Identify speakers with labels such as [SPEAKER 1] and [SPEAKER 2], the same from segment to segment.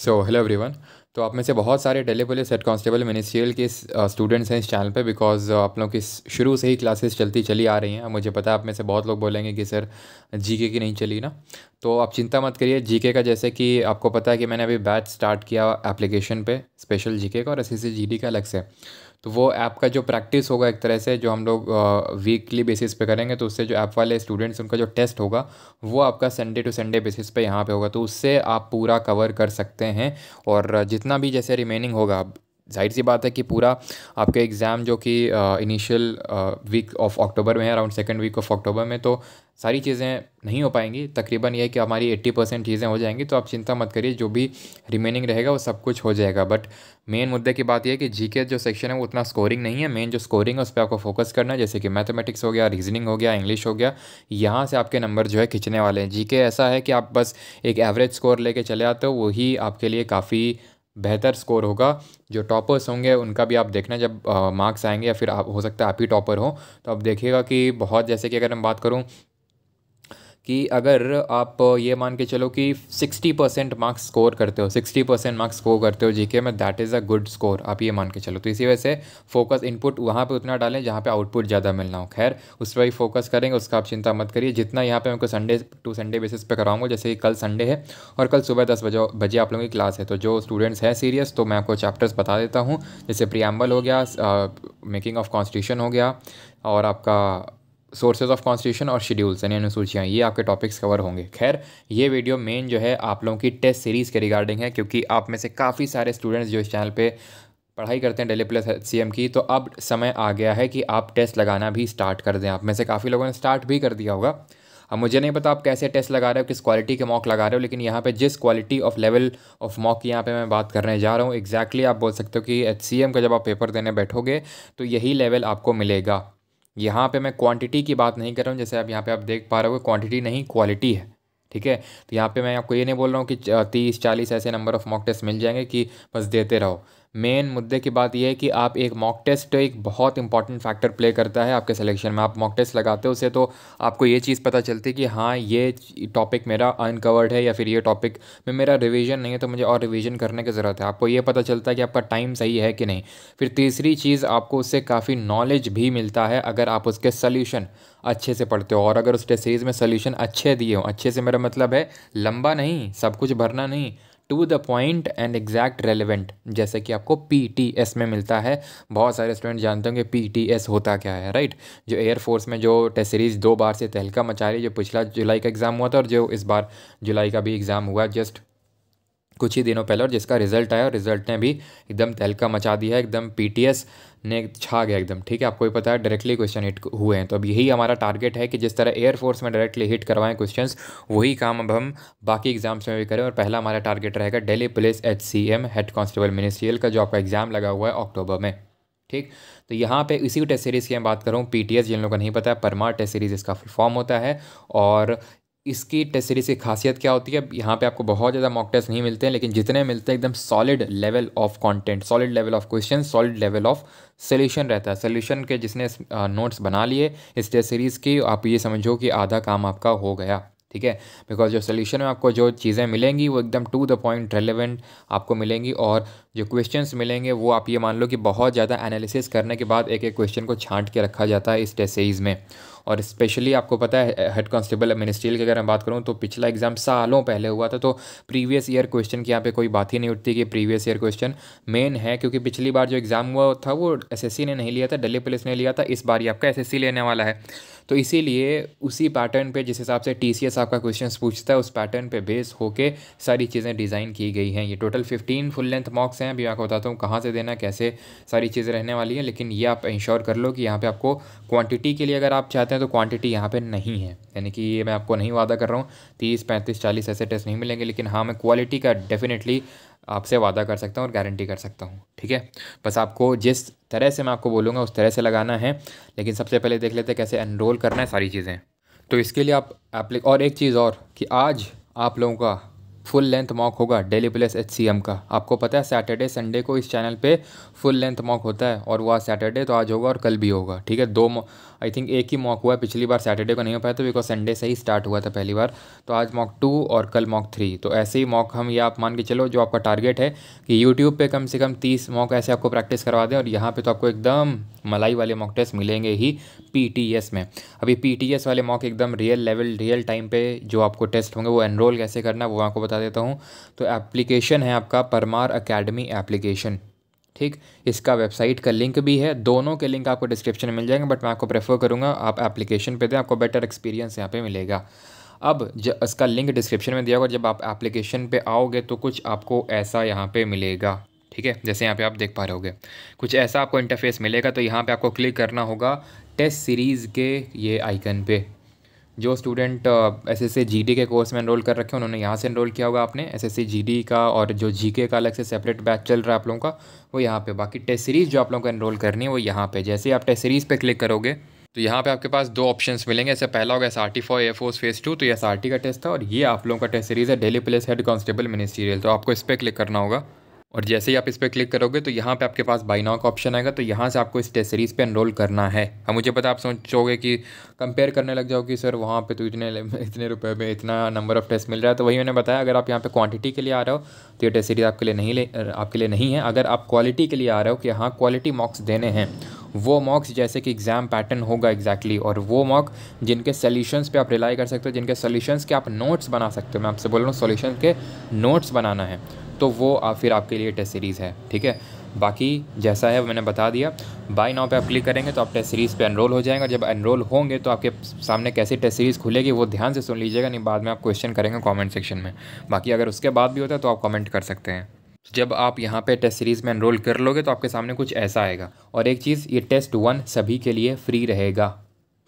[SPEAKER 1] so hello everyone तो आप में से बहुत सारे daily police head constable ministerial के स्टूडेंट्स uh, हैं इस चैनल पे बिकॉज uh, आप लोग की शुरू से ही क्लासेस चलती चली आ रही हैं मुझे पता है आप में से बहुत लोग बोलेंगे कि सर जीके की नहीं चली ना तो आप चिंता मत करिए जीके का जैसे कि आपको पता है कि मैंने अभी बैच स्टार्ट किया एप्लीकेशन पे स्पेशल जीके का और एस सी का अलग से तो वो ऐप का जो प्रैक्टिस होगा एक तरह से जो हम लोग वीकली बेसिस पे करेंगे तो उससे जो ऐप वाले स्टूडेंट्स उनका जो टेस्ट होगा वो आपका संडे टू संडे बेसिस पे यहाँ पे होगा तो उससे आप पूरा कवर कर सकते हैं और जितना भी जैसे रिमेनिंग होगा जाहिर सी बात है कि पूरा आपका एग्ज़ाम जो कि इनिशियल वीक ऑफ अक्टूबर में है around second week of October में तो सारी चीज़ें नहीं हो पाएंगी तकरीबन ये कि हमारी एट्टी परसेंट चीज़ें हो जाएंगी तो आप चिंता मत करिए जो भी रिमेनिंग रहेगा वो सब कुछ हो जाएगा बट मेन मुद्दे की बात यह है कि जी के जो सेक्शन है वो उतना स्कोरिंग नहीं है मेन जो स्कोरिंग है उस पर आपको फोकस करना है जैसे कि मैथमेटिक्स हो गया रीजनिंग हो गया इंग्लिश हो गया यहाँ से आपके नंबर जो है खींचने वाले हैं जी ऐसा है कि आप बस एक एवरेज स्कोर लेके चले आते हो वही आपके लिए काफ़ी बेहतर स्कोर होगा जो टॉपर्स होंगे उनका भी आप देखना जब मार्क्स आएंगे या फिर आप हो सकता है आप ही टॉपर हो तो आप देखिएगा कि बहुत जैसे कि अगर हम बात करूँ कि अगर आप ये मान के चलो कि 60 परसेंट मार्क्स स्कोर करते हो 60 परसेंट मार्क्स स्कोर करते हो जीके में that is a good score आप ये मान के चलो तो इसी वजह से फोकस इनपुट वहाँ पे उतना डालें जहाँ पे आउटपुट ज़्यादा मिलना हो खैर उस पर ही फोकस करेंगे उसका आप चिंता मत करिए जितना यहाँ पे मैं संडे टू संडे बेसिस पे कराऊंगा जैसे कि कल संडे है और कल सुबह दस बजे बजे आप लोगों की क्लास है तो जो स्टूडेंट्स हैं सीरियस तो मैं आपको चैप्टर्स बता देता हूँ जैसे प्रियम्बल हो गया मेकिंग ऑफ कॉन्स्टिट्यूशन हो गया और आपका सोर्सेज ऑफ कॉन्स्टिट्यूशन और शेड्यूल्स यानी अनुसूचियाँ ये आपके टॉपिक्स कवर होंगे खैर ये वीडियो मेन जो है आप लोगों की टेस्ट सीरीज़ के रिगार्डिंग है क्योंकि आप में से काफ़ी सारे स्टूडेंट्स जो इस चैनल पे पढ़ाई करते हैं डेली प्लस सी की तो अब समय आ गया है कि आप टेस्ट लगाना भी स्टार्ट कर दें आप में से काफ़ी लोगों ने स्टार्ट भी कर दिया होगा अब मुझे नहीं पता आप कैसे टेस्ट लगा रहे हो किस क्वालिटी के मॉक लगा रहे हो लेकिन यहाँ पे जिस quality of level of mock की यहाँ पे मैं बात करने जा रहा हूँ एग्जैक्टली exactly आप बोल सकते हो कि एच का जब आप पेपर देने बैठोगे तो यही लेवल आपको मिलेगा यहाँ पे मैं क्वांटिटी की बात नहीं कर रहा हूँ जैसे आप यहाँ पे आप देख पा रहे हो क्वांटिटी नहीं क्वालिटी है ठीक है तो यहाँ पे मैं आपको ये नहीं बोल रहा हूँ कि तीस चालीस ऐसे नंबर ऑफ मॉक टेस्ट मिल जाएंगे कि बस देते रहो मेन मुद्दे की बात यह है कि आप एक मॉक टेस्ट एक बहुत इंपॉर्टेंट फैक्टर प्ले करता है आपके सिलेक्शन में आप मॉक टेस्ट लगाते हो उसे तो आपको ये चीज़ पता चलती है कि हाँ ये टॉपिक मेरा अनकवर्ड है या फिर ये टॉपिक में मेरा रिवीजन नहीं है तो मुझे और रिवीजन करने की ज़रूरत है आपको ये पता चलता है कि आपका टाइम सही है कि नहीं फिर तीसरी चीज़ आपको उससे काफ़ी नॉलेज भी मिलता है अगर आप उसके सल्यूशन अच्छे से पढ़ते हो और अगर उस टेस्ट सीरीज़ में सल्यूशन अच्छे दिए हो अच्छे से मेरा मतलब है लंबा नहीं सब कुछ भरना नहीं to the point and exact relevant जैसे कि आपको पी टी एस में मिलता है बहुत सारे स्टूडेंट जानते होंगे पी टी एस होता क्या है राइट जो एयरफोर्स में जो टेस्ट सीरीज़ दो बार से तहलका मचा रही जो पिछला जुलाई का एग्ज़ाम हुआ था और जो इस बार जुलाई का भी एग्ज़ाम हुआ जस्ट कुछ ही दिनों पहले और जिसका रिजल्ट आया और रिजल्ट ने भी एकदम तहलका मचा दिया है एकदम पीटीएस ने छा गया एकदम ठीक है आपको भी पता है डायरेक्टली क्वेश्चन हिट हुए हैं तो अब यही हमारा टारगेट है कि जिस तरह एयरफोर्स में डायरेक्टली हिट करवाएं क्वेश्चन वही काम अब हम बाकी एग्जाम्स में भी करें और पहला हमारा टारगेट रहेगा daily police H C M head constable ministerial का जो आपका एग्जाम लगा हुआ है अक्टूबर में ठीक तो यहाँ पे इसी टेस्ट सीरीज़ की मैं बात करूँ पी टी एस जिन लोगों को नहीं पता है परमार टेस्ट सीरीज़ इसका फुल फॉर्म होता है और इसकी टेस्ट सीरीज़ की खासियत क्या होती है यहाँ पे आपको बहुत ज़्यादा मॉक टेस्ट नहीं मिलते हैं लेकिन जितने मिलते हैं एकदम solid level of content solid level of question solid level of solution रहता है सोल्यूशन के जिसने नोट्स बना लिए इस टेस्ट सीरीज़ की आप ये समझो कि आधा काम आपका हो गया ठीक है बिकॉज जो सोल्यूशन में आपको जो चीज़ें मिलेंगी वो एकदम टू द पॉइंट रेलिवेंट आपको मिलेंगी और जो क्वेश्चंस मिलेंगे वो आप ये मान लो कि बहुत ज़्यादा एनालिसिस करने के बाद एक एक क्वेश्चन को छांट के रखा जाता है इस टेस्ट सीरीज़ में और स्पेशली आपको पता है हेड कांस्टेबल मिनिस्ट्रियल की अगर मैं बात करूँ तो पिछला एग्जाम सालों पहले हुआ था तो प्रीवियस ईयर क्वेश्चन की यहाँ पे कोई बात ही नहीं उठती कि प्रीवियस ईयर क्वेश्चन मेन है क्योंकि पिछली बार जो एग्ज़ाम हुआ था वो एस ने नहीं लिया था दिल्ली पुलिस ने लिया था इस बार ही आपका एस लेने वाला है तो इसीलिए उसी पैटर्न पे जिस हिसाब से टी आपका क्वेश्चन पूछता है उस पैटर्न पे बेस होके सारी चीज़ें डिज़ाइन की गई हैं ये total fifteen full length mocks हैं अभी आपको बताता हूँ कहाँ से देना कैसे सारी चीज़ें रहने वाली हैं लेकिन ये आप इंश्योर कर लो कि यहाँ पर आपको क्वान्टिटी के लिए अगर आप चाहते हैं तो क्वांटिटी यहाँ पे नहीं है यानी कि ये मैं आपको नहीं वादा कर रहा हूँ तीस पैंतीस चालीस ऐसे टेस्ट नहीं मिलेंगे लेकिन हाँ मैं क्वालिटी का डेफिनेटली आपसे वादा कर सकता हूँ और गारंटी कर सकता हूँ ठीक है बस आपको जिस तरह से मैं आपको बोलूँगा उस तरह से लगाना है लेकिन सबसे पहले देख लेते हैं कैसे एनरोल करना है सारी चीज़ें तो इसके लिए आप एप्लिक और एक चीज़ और कि आज आप लोगों का फुल लेंथ मॉक होगा daily plus H C M का आपको पता है सैटरडे संडे को इस चैनल पे फुल लेंथ मॉक होता है और वह सैटरडे तो आज होगा और कल भी होगा ठीक है दो आई थिंक एक ही मॉक हुआ है पिछली बार सैटरडे को नहीं हो पाया था बिकॉज संडे से ही स्टार्ट हुआ था पहली बार तो आज मॉक टू और कल मॉक थ्री तो ऐसे ही मॉक हम ये आप मान के चलो जो आपका टारगेट है कि यूट्यूब पर कम से कम तीस मॉक ऐसे आपको प्रैक्टिस करवा दें और यहाँ पर तो आपको एकदम मलाई वाले मॉक टेस्ट मिलेंगे ही पी में अभी पी वाले मॉक एकदम रियल लेवल रियल टाइम पर जो आपको टेस्ट होंगे वो एनरोल कैसे करना है वो आपको बता देता हूँ तो एप्लीकेशन है आपका परमार अकेडमी एप्लीकेशन ठीक इसका वेबसाइट का लिंक भी है दोनों के लिंक आपको डिस्क्रिप्शन में मिल जाएंगे बट मैं आपको प्रेफर करूँगा आप एप्लीकेशन पे दें आपको बेटर एक्सपीरियंस यहाँ पे मिलेगा अब ज, इसका लिंक डिस्क्रिप्शन में दिया होगा जब आप एप्लीकेशन पे आओगे तो कुछ आपको ऐसा यहाँ पे मिलेगा ठीक है जैसे यहाँ पे आप देख पा रहे होगे कुछ ऐसा आपको इंटरफेस मिलेगा तो यहाँ पे आपको क्लिक करना होगा टेस्ट सीरीज़ के ये आइकन पे जो स्टूडेंट एस एस के कोर्स में एनरोल कर रखे हैं उन्होंने यहाँ से एनरोल किया होगा आपने एस एस का और जो जी का अलग से सेपरेट बैच चल रहा है आप लोगों का वो यहाँ पे बाकी टेस्ट सीरीज़ जो आप लोगों को एनरोल करनी है वो यहाँ पे जैसे ही आप टेस्ट सीरीज़ पे क्लिक करोगे तो यहाँ पे आपके पास दो ऑप्शंस मिलेंगे ऐसे पहला होगा S R T for phase two तो एस आर टी का टेस्ट था और ये आप लोगों का टेस्ट सीरीज़ है daily plus head constable ministerial तो आपको इस पर क्लिक करना होगा और जैसे ही आप इस पर क्लिक करोगे तो यहाँ पे आपके पास बाई का ऑप्शन आएगा तो यहाँ से आपको इस टेस्ट सीरीज़ पे एनरोल करना है अब मुझे पता आप सोचोगे कि कंपेयर करने लग जाओगे सर वहाँ पे तो इतने इतने रुपए में इतना नंबर ऑफ़ टेस्ट मिल रहा है तो वही मैंने बताया अगर आप यहाँ पे क्वांटिटी के लिए आ रहे हो तो ये टेस्ट सीरीज़ आपके लिए नहीं ले आपके लिए नहीं है अगर आप क्वालिटी के लिए आ रहे हो कि हाँ क्वालिटी मॉक्स देने हैं वो मॉक्स जैसे कि एग्ज़ाम पैटर्न होगा एग्जैक्टली exactly, और वो मॉक जिनके सॉल्यूशंस पे आप रिलाई कर सकते हो जिनके सॉल्यूशंस के आप नोट्स बना सकते हो मैं आपसे बोल रहा हूँ सोल्यूशन के नोट्स बनाना है तो वो आप फिर आपके लिए टेस्ट सीरीज़ है ठीक है बाकी जैसा है मैंने बता दिया बाई नाव पे आप क्लिक करेंगे तो आप टेस्ट सीरीज़ पे एनरोल हो जाएंगे जब एनरोल होंगे तो आपके सामने कैसी टेस्ट सीरीज़ खुलेगी वो ध्यान से सुन लीजिएगा नहीं बाद में आप क्वेश्चन करेंगे कमेंट सेक्शन में बाकी अगर उसके बाद भी होता है तो आप कमेंट कर सकते हैं जब आप यहाँ पे टेस्ट सीरीज़ में एनरोल कर लोगे तो आपके सामने कुछ ऐसा आएगा और एक चीज़ ये टेस्ट वन सभी के लिए फ्री रहेगा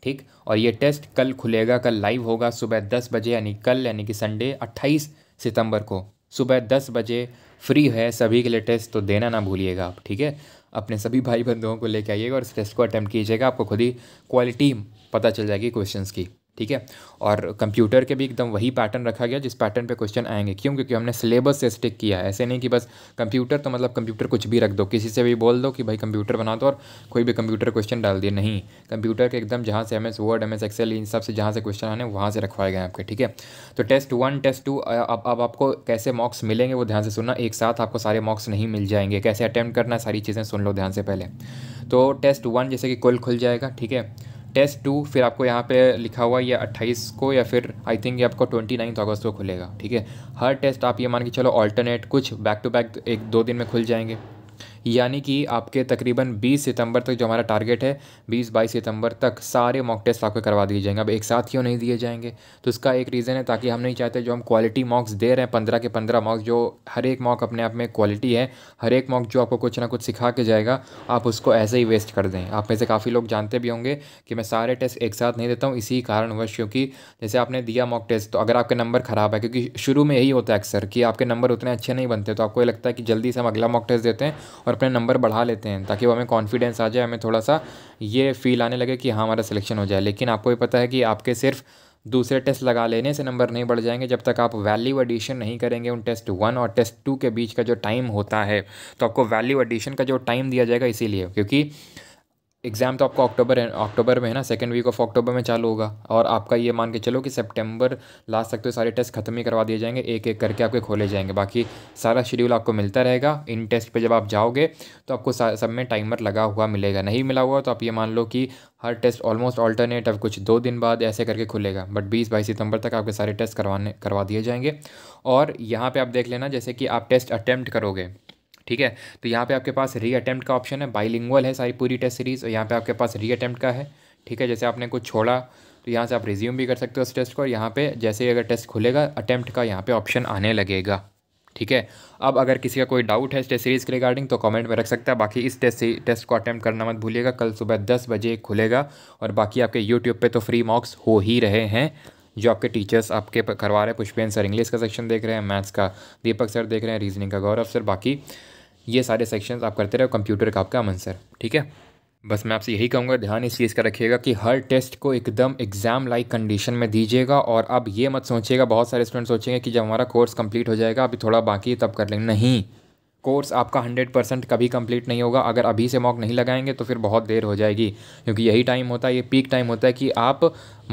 [SPEAKER 1] ठीक और ये टेस्ट कल खुलेगा कल लाइव होगा सुबह दस बजे यानी कल यानी कि संडे अट्ठाईस सितंबर को सुबह दस बजे फ्री है सभी के लिए टेस्ट तो देना ना भूलिएगा आप ठीक है अपने सभी भाई बंधुओं को लेके आइएगा और इस टेस्ट को अटैम्प्ट कीजिएगा आपको खुद ही क्वालिटी पता चल जाएगी क्वेश्चंस की ठीक है और कंप्यूटर के भी एकदम वही पैटर्न रखा गया जिस पैटर्न पे क्वेश्चन आएंगे क्यों क्योंकि हमने सिलेबस से स्टिक किया है ऐसे नहीं कि बस कंप्यूटर तो मतलब कंप्यूटर कुछ भी रख दो किसी से भी बोल दो कि भाई कंप्यूटर बना दो और कोई भी कंप्यूटर क्वेश्चन डाल दिए नहीं कंप्यूटर के एकदम जहाँ से M S Word M S Excel इन सब से जहाँ से क्वेश्चन आने वहाँ से रखवाए गए आपके ठीक है तो टेस्ट वन टेस्ट टू अब अब आपको कैसे मार्क्स मिलेंगे वो ध्यान से सुनना एक साथ आपको सारे मार्क्स नहीं मिल जाएंगे कैसे अटैम्प्ट करना सारी चीज़ें सुन लो ध्यान से पहले तो टेस्ट वन जैसे कि कुल खुल जाएगा ठीक है टेस्ट टू फिर आपको यहाँ पे लिखा हुआ या 28 को या फिर आई थिंक ये आपको 29 अगस्त को खुलेगा ठीक है हर टेस्ट आप ये मान के चलो अल्टरनेट कुछ बैक टू बैक एक दो दिन में खुल जाएंगे यानी कि आपके तकरीबन 20 सितंबर तक जो हमारा टारगेट है 20 बाईस सितंबर तक सारे मॉक टेस्ट आपके करवा दिए जाएंगे अब एक साथ क्यों नहीं दिए जाएंगे तो इसका एक रीज़न है ताकि हम नहीं चाहते जो हम क्वालिटी मॉक्स दे रहे हैं पंद्रह के पंद्रह मॉक्स जो हर एक मॉक अपने आप में क्वालिटी है हर एक मॉक जो आपको कुछ ना कुछ सिखा के जाएगा आप उसको ऐसे ही वेस्ट कर दें आप में से काफ़ी लोग जानते भी होंगे कि मैं सारे टेस्ट एक साथ नहीं देता हूँ इसी कारणवश क्योंकि जैसे आपने दिया मॉक टेस्ट तो अगर आपके नंबर ख़राब है क्योंकि शुरू में यही होता है अक्सर कि आपके नंबर उतने अच्छे नहीं बनते तो आपको ये लगता है कि जल्दी से हम अगला मॉक टेस्ट देते हैं और और अपने नंबर बढ़ा लेते हैं ताकि वो हमें कॉन्फिडेंस आ जाए हमें थोड़ा सा ये फील आने लगे कि हाँ हमारा सिलेक्शन हो जाए लेकिन आपको ये पता है कि आपके सिर्फ दूसरे टेस्ट लगा लेने से नंबर नहीं बढ़ जाएंगे जब तक आप वैल्यू एडिशन नहीं करेंगे उन टेस्ट वन और टेस्ट टू के बीच का जो टाइम होता है तो आपको वैल्यू एडिशन का जो टाइम दिया जाएगा इसीलिए क्योंकि एग्ज़ाम तो आपका अक्टूबर है अक्टूबर में है ना सेकेंड वीक ऑफ अक्टूबर में चालू होगा और आपका ये मान के चलो कि सितंबर लास्ट तक तो सारे टेस्ट खत्म ही करवा दिए जाएंगे एक एक करके आपके खोले जाएंगे बाकी सारा शेड्यूल आपको मिलता रहेगा इन टेस्ट पे जब आप जाओगे तो आपको सब में टाइमर लगा हुआ मिलेगा नहीं मिला हुआ तो आप ये मान लो कि हर टेस्ट ऑलमोस्ट ऑल्टरनेट अब कुछ दो दिन बाद ऐसे करके खुलेगा बट बीस बाईस सितंबर तक आपके सारे टेस्ट करवाने करवा दिए जाएंगे और यहाँ पर आप देख लेना जैसे कि आप टेस्ट अटैम्प्ट करोगे ठीक है तो यहाँ पे आपके पास री अटैम्प्ट का ऑप्शन है बाइलिंगुअल है सारी पूरी टेस्ट सीरीज़ और यहाँ पे आपके पास री अटैम्प्ट का है ठीक है जैसे आपने कुछ छोड़ा तो यहाँ से आप रिज्यूम भी कर सकते हो उस टेस्ट को और यहाँ पे जैसे ही अगर टेस्ट खुलेगा अटैम्प्ट का यहाँ पे ऑप्शन आने लगेगा ठीक है अब अगर किसी का कोई डाउट है इस टेस्ट सीरीज़ के रिगार्डिंग तो कमेंट में रख सकता है बाकी इस टेस्ट टेस्ट को अटैम्प्ट करना मत भूलिएगा कल सुबह दस बजे खुलेगा और बाकी आपके यूट्यूब पर तो फ्री मॉक्स हो ही रहे हैं जो आपके टीचर्स आपके करवा रहे हैं पुष्पेन सर इंग्लिश का सेक्शन देख रहे हैं मैथ्स का दीपक सर देख रहे हैं रीजनिंग का गौरव सर बाकी ये सारे सेक्शंस आप करते रहो कंप्यूटर का आपका अमन सर ठीक है बस मैं आपसे यही कहूँगा ध्यान इस चीज़ का रखिएगा कि हर टेस्ट को एकदम एग्जाम लाइक कंडीशन में दीजिएगा और अब ये मत सोचिएगा बहुत सारे स्टूडेंट सोचेंगे कि जब हमारा कोर्स कंप्लीट हो जाएगा अभी थोड़ा बाकी तब कर लेंगे नहीं कोर्स आपका हंड्रेड परसेंट कभी कंप्लीट नहीं होगा अगर अभी से मॉक नहीं लगाएंगे तो फिर बहुत देर हो जाएगी क्योंकि यही टाइम होता है ये पीक टाइम होता है कि आप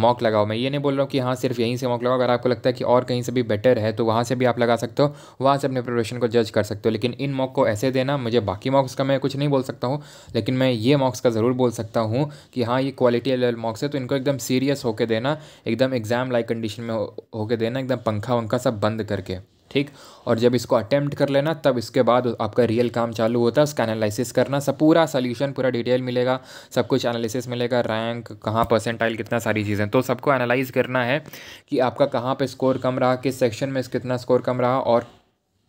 [SPEAKER 1] मॉक लगाओ मैं ये नहीं बोल रहा हूँ कि हाँ सिर्फ यहीं से मॉक लगाओ अगर आपको लगता है कि और कहीं से भी बेटर है तो वहाँ से भी आप लगा सकते हो वहाँ से अपने प्रिपरेशन को जज कर सकते हो लेकिन इन मॉक को ऐसे देना मुझे बाकी मॉक्स का मैं कुछ नहीं बोल सकता हूँ लेकिन मैं ये मॉक्स का ज़रूर बोल सकता हूँ कि हाँ ये क्वालिटी लेवल मॉक्स है तो इनको एकदम सीरियस होकर देना एकदम एग्ज़ाम लाइक कंडीशन में होकर देना एकदम पंखा वंखा सब बंद करके ठीक और जब इसको अटैम्प्ट कर लेना तब इसके बाद आपका रियल काम चालू होता है उसका एनालिसिस करना सब पूरा सोल्यूशन पूरा डिटेल मिलेगा सब कुछ एनालिसिस मिलेगा रैंक कहाँ परसेंटाइल कितना सारी चीज़ें तो सबको एनालाइज करना है कि आपका कहाँ पर स्कोर कम रहा किस सेक्शन में कितना स्कोर कम रहा और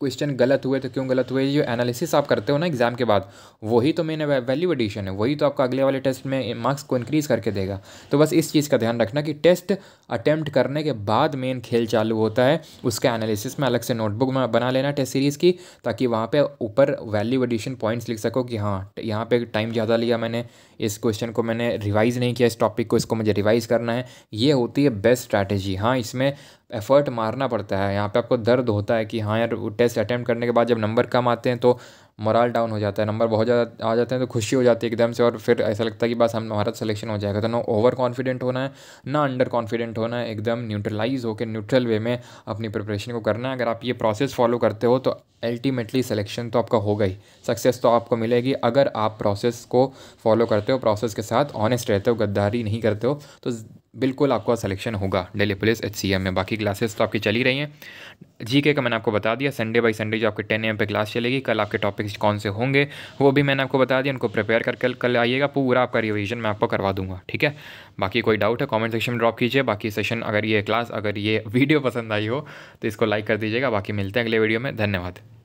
[SPEAKER 1] क्वेश्चन गलत हुए तो क्यों गलत हुए जो एनालिसिस आप करते हो ना एग्जाम के बाद वही तो मैंने वैल्यू एडिशन है वही तो आपका अगले वाले टेस्ट में मार्क्स को इंक्रीज़ करके देगा तो बस इस चीज़ का ध्यान रखना कि टेस्ट अटैम्प्ट करने के बाद मेन खेल चालू होता है उसके एनालिसिस में अलग से नोटबुक में बना लेना टेस्ट सीरीज़ की ताकि वहाँ पर ऊपर वैल्यू एडिशन पॉइंट्स लिख सको कि हाँ यहाँ पर टाइम ज़्यादा लिया मैंने इस क्वेश्चन को मैंने रिवाइज़ नहीं किया इस टॉपिक को इसको मुझे रिवाइज़ करना है ये होती है बेस्ट स्ट्रैटेजी हाँ इसमें एफ़र्ट मारना पड़ता है यहाँ पे आपको दर्द होता है कि हाँ यार टेस्ट अटैम्प्ट करने के बाद जब नंबर कम आते हैं तो मोरल डाउन हो जाता है नंबर बहुत ज़्यादा आ जाते हैं तो खुशी हो जाती है एकदम से और फिर ऐसा लगता है कि बस हम हमारा सिलेक्शन हो जाएगा तो ना ओवर कॉन्फिडेंट होना है ना अंडर कॉन्फिडेंट होना है एकदम न्यूट्रलाइज होकर न्यूट्रल वे में अपनी प्रिपरेशन को करना है अगर आप ये प्रोसेस फॉलो करते हो तो अल्टीमेटली सिलेक्शन तो आपका होगा ही सक्सेस तो आपको मिलेगी अगर आप प्रोसेस को फॉलो करते हो प्रोसेस के साथ ऑनेस्ट रहते हो गद्दारी नहीं करते हो तो बिल्कुल आपका सिलेक्शन होगा डेली पुलिस एच में बाकी क्लासेस तो आपकी चली रही हैं जीके का मैंने आपको बता दिया संडे बाई संडे जो आपके टेन एम पे क्लास चलेगी कल आपके टॉपिक्स कौन से होंगे वो भी मैंने आपको बता दिया उनको प्रिपेयर कर कल कल आइएगा पूरा आपका रिविजन मैं आपको करवा दूंगा ठीक है बाकी कोई डाउट है कमेंट सेक्शन में ड्रॉप कीजिए बाकी सेशन अगर ये क्लास अगर ये वीडियो पसंद आई हो तो इसको लाइक कर दीजिएगा बाकी मिलते हैं अगले वीडियो में धन्यवाद